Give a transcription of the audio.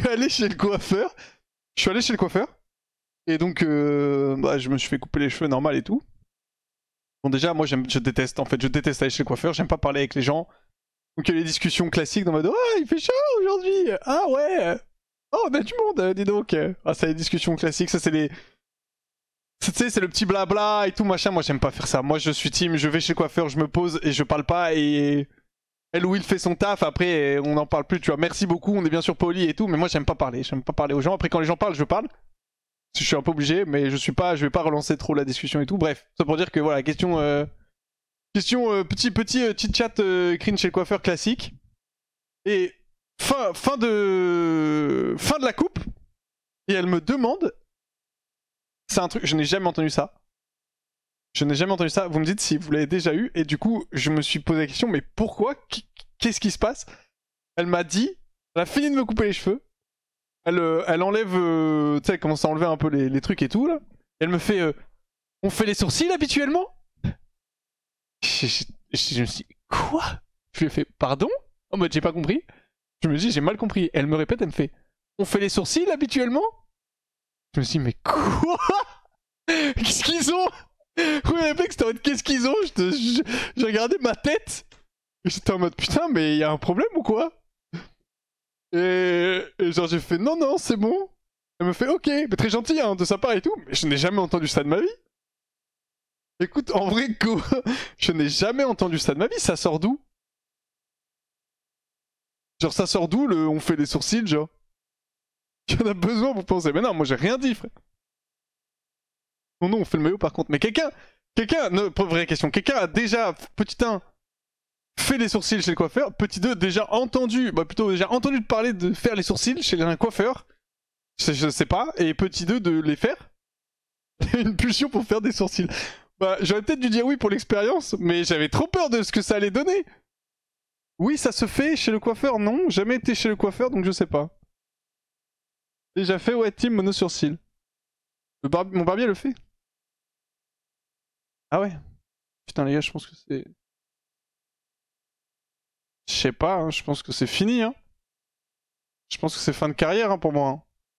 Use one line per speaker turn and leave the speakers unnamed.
Je suis allé chez le coiffeur. Je suis allé chez le coiffeur. Et donc, euh, bah, je me suis fait couper les cheveux normal et tout. Bon, déjà, moi, je déteste, en fait, je déteste aller chez le coiffeur. J'aime pas parler avec les gens. Donc, il y a les discussions classiques dans ma mode Ah, il fait chaud aujourd'hui Ah ouais Oh, on a du monde, dis donc Ah, c'est les discussions classiques. Ça, c'est les. Tu sais, c'est le petit blabla et tout, machin. Moi, j'aime pas faire ça. Moi, je suis team, je vais chez le coiffeur, je me pose et je parle pas et elle où il fait son taf, après on n'en parle plus, tu vois. Merci beaucoup, on est bien sûr poli et tout, mais moi j'aime pas parler, j'aime pas parler aux gens. Après quand les gens parlent, je parle. Je suis un peu obligé, mais je suis pas, je vais pas relancer trop la discussion et tout. Bref, c'est pour dire que voilà, question, euh, question euh, petit petit petit euh, chat cringe chez le coiffeur classique. Et fin fin de fin de la coupe. Et elle me demande, c'est un truc, je n'ai jamais entendu ça. Je n'ai jamais entendu ça. Vous me dites si vous l'avez déjà eu. Et du coup, je me suis posé la question, mais pourquoi Qu'est-ce qui se passe Elle m'a dit, elle a fini de me couper les cheveux. Elle, euh, elle enlève, euh, tu sais, elle commence à enlever un peu les, trucs et tout. Là. elle me fait, euh, on fait les sourcils habituellement je, me suis dit, quoi Je lui ai fait, pardon En mode, j'ai pas compris. Je me dis, j'ai mal compris. elle me répète, elle me fait, on fait les sourcils habituellement Je me suis dit, mais quoi Qu'est-ce qu'ils ont les c'était en mode qu'est-ce qu'ils ont J'ai regardé ma tête. J'étais en mode putain, mais il y a un problème ou quoi et... genre, j'ai fait non, non, c'est bon. Elle me fait ok, très gentil hein, de sa part et tout. Mais je n'ai jamais entendu ça de ma vie. Écoute, en vrai, go, je n'ai jamais entendu ça de ma vie. Ça sort d'où Genre, ça sort d'où le on fait les sourcils, genre Tu en besoin pour penser. Mais non, moi j'ai rien dit, frère. Non, non, on fait le maillot par contre. Mais quelqu'un, Quelqu'un, vraie question, quelqu'un a déjà, petit 1, fait les sourcils chez le coiffeur, petit 2, déjà entendu, bah plutôt déjà entendu de parler de faire les sourcils chez un coiffeur, je, ne sais pas, et petit 2 de les faire Une pulsion pour faire des sourcils. Bah, j'aurais peut-être dû dire oui pour l'expérience, mais j'avais trop peur de ce que ça allait donner. Oui, ça se fait chez le coiffeur, non, jamais été chez le coiffeur, donc je sais pas. Déjà fait, ouais, team mono sourcils. mon barbier le fait. Ah ouais Putain les gars, je pense que c'est... Je sais pas, hein, je pense que c'est fini. Hein. Je pense que c'est fin de carrière hein, pour moi. Hein.